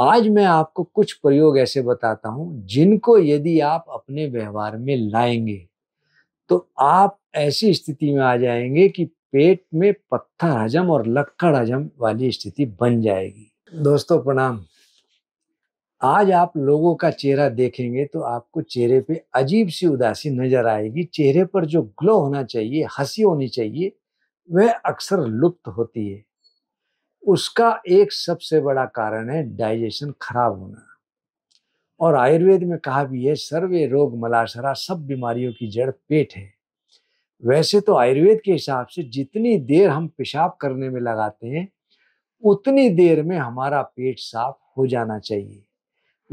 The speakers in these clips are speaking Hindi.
आज मैं आपको कुछ प्रयोग ऐसे बताता हूं जिनको यदि आप अपने व्यवहार में लाएंगे तो आप ऐसी स्थिति में आ जाएंगे कि पेट में पत्थर हजम और लक्कड़ हजम वाली स्थिति बन जाएगी दोस्तों प्रणाम आज आप लोगों का चेहरा देखेंगे तो आपको चेहरे पे अजीब सी उदासी नजर आएगी चेहरे पर जो ग्लो होना चाहिए हंसी होनी चाहिए वह अक्सर लुप्त होती है उसका एक सबसे बड़ा कारण है डाइजेशन खराब होना और आयुर्वेद में कहा भी है सर्वे रोग मलाशरा सब बीमारियों की जड़ पेट है वैसे तो आयुर्वेद के हिसाब से जितनी देर हम पेशाब करने में लगाते हैं उतनी देर में हमारा पेट साफ हो जाना चाहिए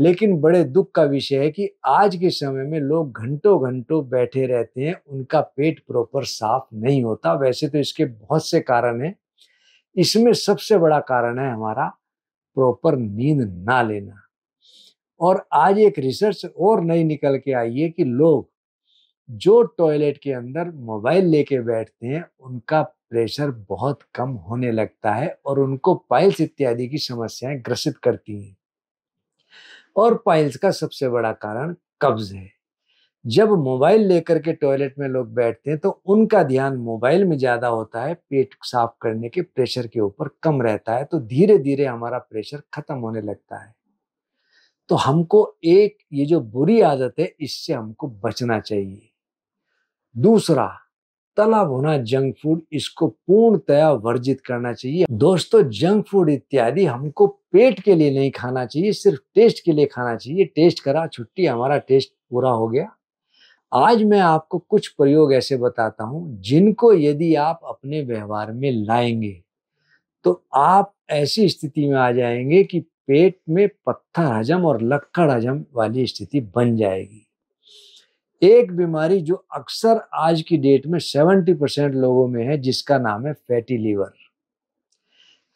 लेकिन बड़े दुख का विषय है कि आज के समय में लोग घंटों घंटों बैठे रहते हैं उनका पेट प्रॉपर साफ नहीं होता वैसे तो इसके बहुत से कारण हैं इसमें सबसे बड़ा कारण है हमारा प्रॉपर नींद ना लेना और आज एक रिसर्च और नई निकल के आई है कि लोग जो टॉयलेट के अंदर मोबाइल लेके बैठते हैं उनका प्रेशर बहुत कम होने लगता है और उनको पाइल्स इत्यादि की समस्याएं ग्रसित करती हैं और पाइल्स का सबसे बड़ा कारण कब्ज है जब मोबाइल लेकर के टॉयलेट में लोग बैठते हैं तो उनका ध्यान मोबाइल में ज़्यादा होता है पेट साफ करने के प्रेशर के ऊपर कम रहता है तो धीरे धीरे हमारा प्रेशर खत्म होने लगता है तो हमको एक ये जो बुरी आदत है इससे हमको बचना चाहिए दूसरा तला भुना जंक फूड इसको पूर्णतया वर्जित करना चाहिए दोस्तों जंक फूड इत्यादि हमको पेट के लिए नहीं खाना चाहिए सिर्फ टेस्ट के लिए खाना चाहिए टेस्ट करा छुट्टी हमारा टेस्ट पूरा हो गया आज मैं आपको कुछ प्रयोग ऐसे बताता हूं जिनको यदि आप अपने व्यवहार में लाएंगे तो आप ऐसी स्थिति में आ जाएंगे कि पेट में पत्थर हजम और लक्कड़ हजम वाली स्थिति बन जाएगी एक बीमारी जो अक्सर आज की डेट में 70 परसेंट लोगों में है जिसका नाम है फैटी लीवर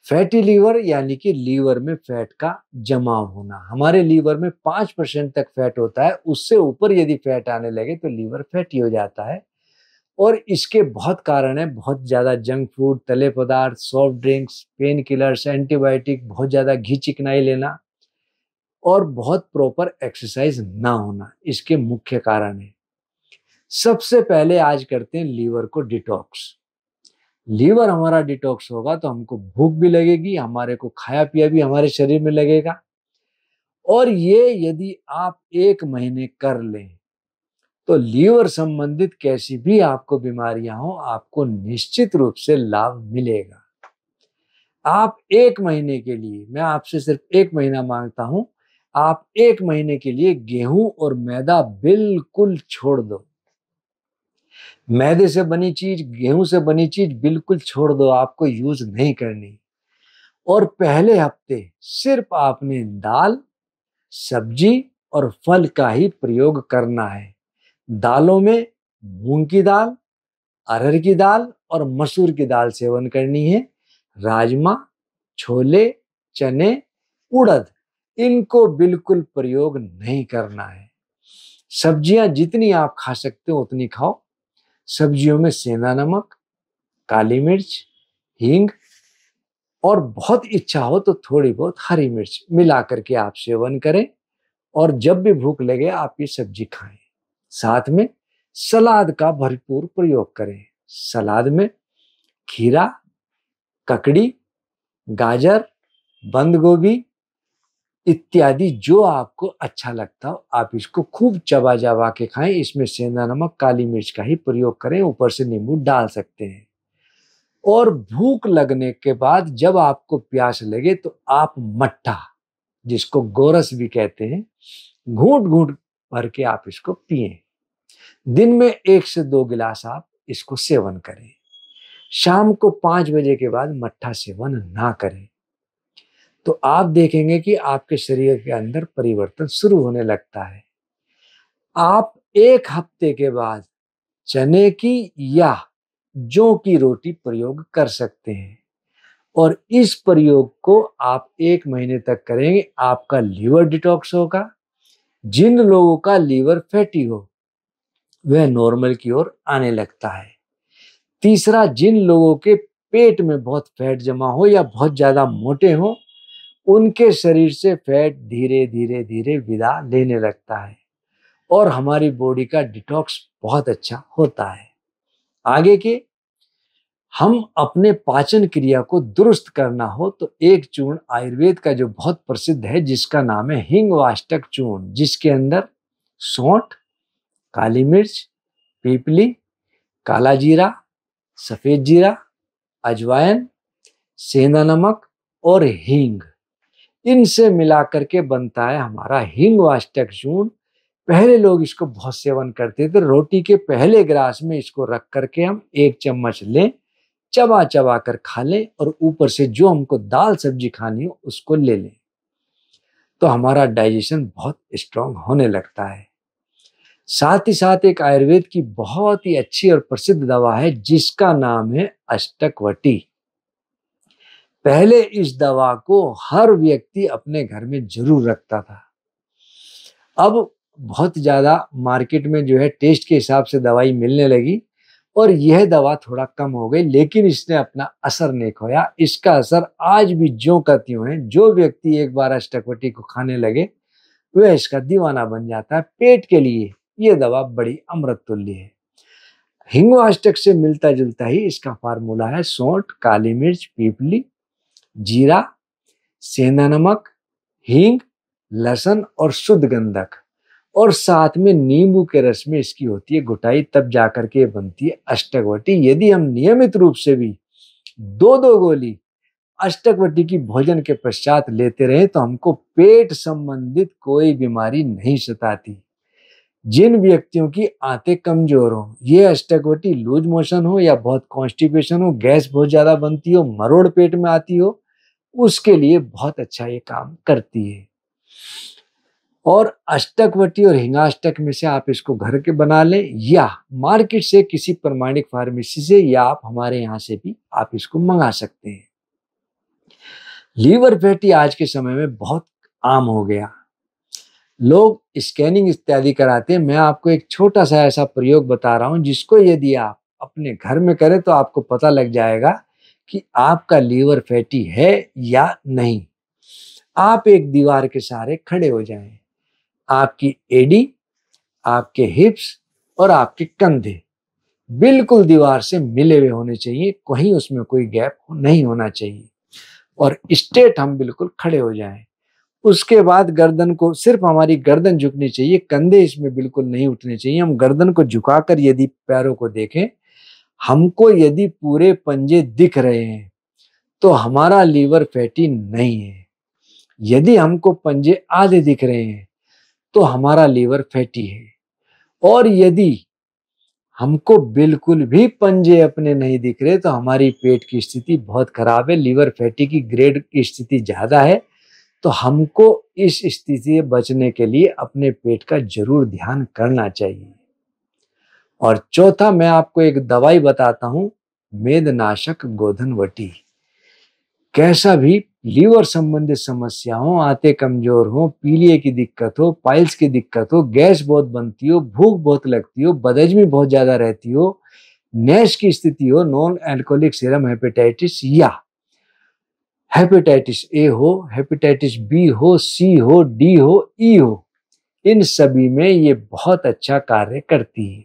फैटी लीवर यानी कि लीवर में फैट का जमा होना हमारे लीवर में पाँच परसेंट तक फैट होता है उससे ऊपर यदि फैट आने लगे तो लीवर फैटी हो जाता है और इसके बहुत कारण है बहुत ज़्यादा जंक फूड तले पदार्थ soft drinks pain killers antibiotic बहुत ज़्यादा घी चिकनाई लेना और बहुत प्रॉपर एक्सरसाइज ना होना इसके मुख्य कारण है सबसे पहले आज करते हैं लीवर को डिटॉक्स लीवर हमारा डिटॉक्स होगा तो हमको भूख भी लगेगी हमारे को खाया पिया भी हमारे शरीर में लगेगा और ये यदि आप एक महीने कर लें तो लीवर संबंधित कैसी भी आपको बीमारियां हो आपको निश्चित रूप से लाभ मिलेगा आप एक महीने के लिए मैं आपसे सिर्फ एक महीना मांगता हूं आप एक महीने के लिए गेहूं और मैदा बिल्कुल छोड़ दो मैदे से बनी चीज गेहूं से बनी चीज बिल्कुल छोड़ दो आपको यूज नहीं करनी और पहले हफ्ते सिर्फ आपने दाल सब्जी और फल का ही प्रयोग करना है दालों में मूंग की दाल अरहर की दाल और मसूर की दाल सेवन करनी है राजमा छोले चने उड़द इनको बिल्कुल प्रयोग नहीं करना है सब्जियां जितनी आप खा सकते हो उतनी खाओ सब्जियों में सेंधा नमक काली मिर्च हींग और बहुत इच्छा हो तो थोड़ी बहुत हरी मिर्च मिला करके आप सेवन करें और जब भी भूख लगे आप ये सब्जी खाएं साथ में सलाद का भरपूर प्रयोग करें सलाद में खीरा ककड़ी गाजर बंद गोभी इत्यादि जो आपको अच्छा लगता हो आप इसको खूब चबा चबा के खाएं इसमें सेंधा नमक काली मिर्च का ही प्रयोग करें ऊपर से नींबू डाल सकते हैं और भूख लगने के बाद जब आपको प्यास लगे तो आप मट्ठा जिसको गोरस भी कहते हैं घूट घूट भर के आप इसको पिए दिन में एक से दो गिलास आप इसको सेवन करें शाम को पांच बजे के बाद मट्ठा सेवन ना करें तो आप देखेंगे कि आपके शरीर के अंदर परिवर्तन शुरू होने लगता है आप एक हफ्ते के बाद चने की या जो की रोटी प्रयोग कर सकते हैं और इस प्रयोग को आप एक महीने तक करेंगे आपका लीवर डिटॉक्स होगा जिन लोगों का लीवर फैटी हो वह नॉर्मल की ओर आने लगता है तीसरा जिन लोगों के पेट में बहुत फैट जमा हो या बहुत ज़्यादा मोटे हो उनके शरीर से फैट धीरे धीरे धीरे विदा लेने लगता है और हमारी बॉडी का डिटॉक्स बहुत अच्छा होता है आगे के हम अपने पाचन क्रिया को दुरुस्त करना हो तो एक चूर्ण आयुर्वेद का जो बहुत प्रसिद्ध है जिसका नाम है हिंग वाष्टक चूर्ण जिसके अंदर सौठ काली मिर्च पीपली काला जीरा सफ़ेद जीरा अजवाइन सेंधा नमक और हींग इनसे मिला करके बनता है हमारा हिंग वाष्टक चूर्ण पहले लोग इसको बहुत सेवन करते थे रोटी के पहले ग्रास में इसको रख करके हम एक चम्मच लें चबा चबा कर खा लें और ऊपर से जो हमको दाल सब्जी खानी हो उसको ले लें तो हमारा डाइजेशन बहुत स्ट्रांग होने लगता है साथ ही साथ एक आयुर्वेद की बहुत ही अच्छी और प्रसिद्ध दवा है जिसका नाम है अष्टकवटी पहले इस दवा को हर व्यक्ति अपने घर में जरूर रखता था अब बहुत ज़्यादा मार्केट में जो है टेस्ट के हिसाब से दवाई मिलने लगी और यह दवा थोड़ा कम हो गई लेकिन इसने अपना असर नहीं खोया इसका असर आज भी जो का त्यों है जो व्यक्ति एक बार अष्टकवटी को खाने लगे वह इसका दीवाना बन जाता है पेट के लिए यह दवा बड़ी अमृत तुल्य है हिंगवाष्टक से मिलता जुलता ही इसका फार्मूला है सौंठ काली मिर्च पीपली जीरा सेंधा नमक हींग लहसन और शुद्ध गंधक और साथ में नींबू के रस में इसकी होती है घुटाई तब जाकर के बनती है अष्टकवटी यदि हम नियमित रूप से भी दो दो गोली अष्टकवटी की भोजन के पश्चात लेते रहे तो हमको पेट संबंधित कोई बीमारी नहीं सताती जिन व्यक्तियों की आते कमजोर हो ये अष्टकवटी लूज मोशन हो या बहुत कॉन्स्टिपेशन हो गैस बहुत ज़्यादा बनती हो मरोड़ पेट में आती हो उसके लिए बहुत अच्छा ये काम करती है और अष्टकवटी और हिंगाष्टक में से आप इसको घर के बना लें या मार्केट से किसी प्रमाणिक फार्मेसी से या आप हमारे यहाँ से भी आप इसको मंगा सकते हैं लीवर फैटी आज के समय में बहुत आम हो गया लोग स्कैनिंग इत्यादि कराते हैं मैं आपको एक छोटा सा ऐसा प्रयोग बता रहा हूँ जिसको यदि आप अपने घर में करें तो आपको पता लग जाएगा कि आपका लीवर फैटी है या नहीं आप एक दीवार के सहारे खड़े हो जाएं आपकी एडी आपके हिप्स और आपके कंधे बिल्कुल दीवार से मिले हुए होने चाहिए कहीं उसमें कोई गैप नहीं होना चाहिए और स्टेट हम बिल्कुल खड़े हो जाएं उसके बाद गर्दन को सिर्फ हमारी गर्दन झुकनी चाहिए कंधे इसमें बिल्कुल नहीं उठने चाहिए हम गर्दन को झुकाकर यदि पैरों को देखें हमको यदि पूरे पंजे दिख रहे हैं तो हमारा लीवर फैटी नहीं है यदि हमको पंजे आधे दिख रहे हैं तो हमारा लीवर फैटी है और यदि हमको बिल्कुल भी पंजे अपने नहीं दिख रहे तो हमारी पेट की स्थिति बहुत खराब है लीवर फैटी की ग्रेड की स्थिति ज़्यादा है तो हमको इस स्थिति से बचने के लिए अपने पेट का जरूर ध्यान करना चाहिए और चौथा मैं आपको एक दवाई बताता हूं मेदनाशक गोधनवटी कैसा भी लीवर संबंधित समस्या हो आते कमजोर हो पीलिए की दिक्कत हो पाइल्स की दिक्कत हो गैस बहुत बनती हो भूख बहुत लगती हो बदजमी बहुत ज्यादा रहती हो नैश की स्थिति हो नॉन एल्कोहलिक सीरम हेपेटाइटिस या हेपेटाइटिस ए हो हेपेटाइटिस बी हो सी हो डी हो ई e हो इन सभी में ये बहुत अच्छा कार्य करती है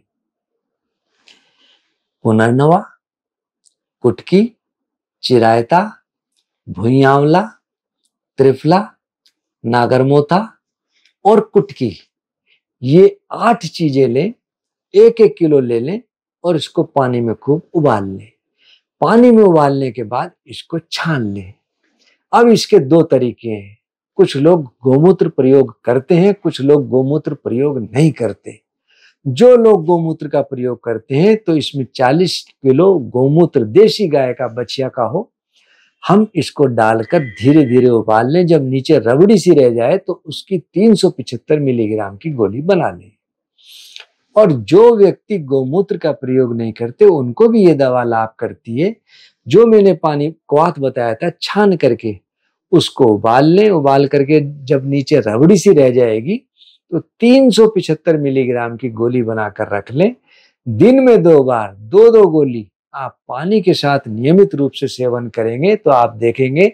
पुनर्नवा कुटकी चिरायता भूयावला त्रिफला नागरमोथा और कुटकी ये आठ चीजें लें एक एक किलो ले लें और इसको पानी में खूब उबाल लें पानी में उबालने के बाद इसको छान लें अब इसके दो तरीके हैं कुछ लोग गोमूत्र प्रयोग करते हैं कुछ लोग गोमूत्र प्रयोग नहीं करते जो लोग गोमूत्र का प्रयोग करते हैं तो इसमें 40 किलो गोमूत्र देसी गाय का बछिया का हो हम इसको डालकर धीरे धीरे उबाल लें जब नीचे रबड़ी सी रह जाए तो उसकी तीन मिलीग्राम की गोली बना लें और जो व्यक्ति गोमूत्र का प्रयोग नहीं करते उनको भी ये दवा लाभ करती है जो मैंने पानी क्वाथ बताया था छान करके उसको उबाल लें उबाल करके जब नीचे रबड़ी सी रह जाएगी तो 375 मिलीग्राम की गोली बनाकर रख लें दिन में दो बार दो दो गोली आप पानी के साथ नियमित रूप से सेवन करेंगे तो आप देखेंगे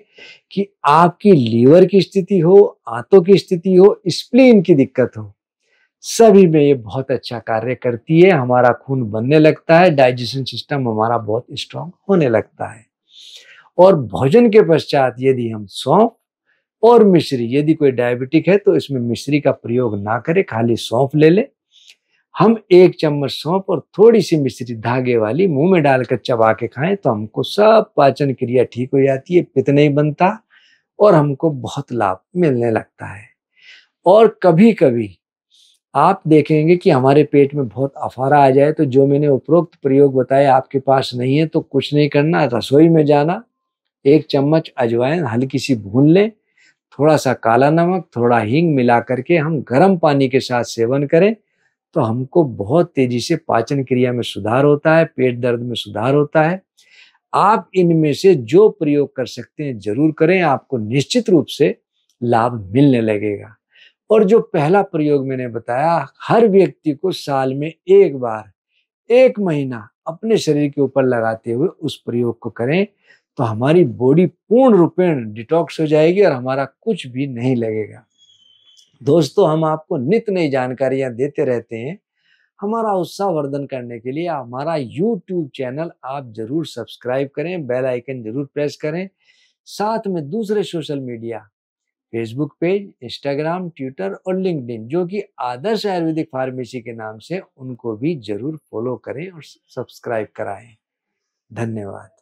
कि आपकी लीवर की स्थिति हो आंतों की स्थिति हो स्प्लीन की दिक्कत हो सभी में ये बहुत अच्छा कार्य करती है हमारा खून बनने लगता है डाइजेशन सिस्टम हमारा बहुत स्ट्रांग होने लगता है और भोजन के पश्चात यदि हम सौंफ और मिश्री यदि कोई डायबिटिक है तो इसमें मिश्री का प्रयोग ना करें खाली सौंफ ले ले हम एक चम्मच सौंप और थोड़ी सी मिश्री धागे वाली मुंह में डालकर चबा के खाएं तो हमको सब पाचन क्रिया ठीक हो जाती है पित नहीं बनता और हमको बहुत लाभ मिलने लगता है और कभी कभी आप देखेंगे कि हमारे पेट में बहुत अफारा आ जाए तो जो मैंने उपरोक्त प्रयोग बताया आपके पास नहीं है तो कुछ नहीं करना रसोई में जाना एक चम्मच अजवाइन हल्की सी भून लें थोड़ा सा काला नमक थोड़ा हींग मिला करके हम गर्म पानी के साथ सेवन करें तो हमको बहुत तेजी से पाचन क्रिया में सुधार होता है पेट दर्द में सुधार होता है आप इनमें से जो प्रयोग कर सकते हैं जरूर करें आपको निश्चित रूप से लाभ मिलने लगेगा और जो पहला प्रयोग मैंने बताया हर व्यक्ति को साल में एक बार एक महीना अपने शरीर के ऊपर लगाते हुए उस प्रयोग को करें तो हमारी बॉडी पूर्ण रूपेण डिटॉक्स हो जाएगी और हमारा कुछ भी नहीं लगेगा दोस्तों हम आपको नित्य नई जानकारियां देते रहते हैं हमारा उत्साह वर्धन करने के लिए हमारा यूट्यूब चैनल आप जरूर सब्सक्राइब करें बेल आइकन जरूर प्रेस करें साथ में दूसरे social media Facebook page Instagram Twitter और लिंकड जो कि आदर्श आयुर्वेदिक फार्मेसी के नाम से उनको भी जरूर फॉलो करें और सब्सक्राइब कराएं धन्यवाद